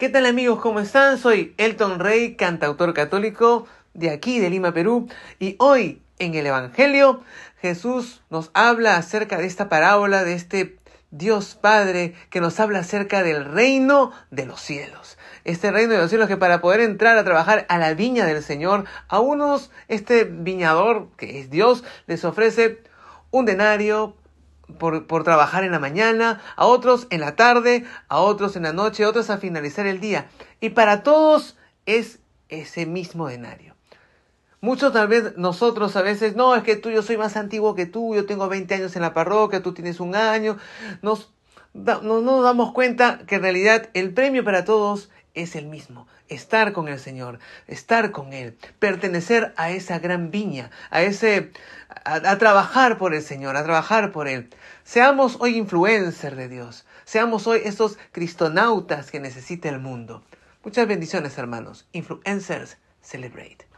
¿Qué tal amigos? ¿Cómo están? Soy Elton Rey, cantautor católico de aquí, de Lima, Perú. Y hoy en el Evangelio Jesús nos habla acerca de esta parábola, de este Dios Padre que nos habla acerca del reino de los cielos. Este reino de los cielos que para poder entrar a trabajar a la viña del Señor, a unos este viñador, que es Dios, les ofrece un denario, por, por, trabajar en la mañana, a otros en la tarde, a otros en la noche, a otros a finalizar el día. Y para todos es ese mismo denario. Muchos tal vez nosotros a veces, no, es que tú, yo soy más antiguo que tú, yo tengo 20 años en la parroquia, tú tienes un año. Nos, no, no nos damos cuenta que en realidad el premio para todos es el mismo, estar con el Señor, estar con Él, pertenecer a esa gran viña, a ese, a, trabajar por el Señor, a trabajar por Él. Seamos hoy influencers de Dios, seamos hoy esos cristonautas que necesita el mundo. Muchas bendiciones, hermanos. Influencers, celebrate.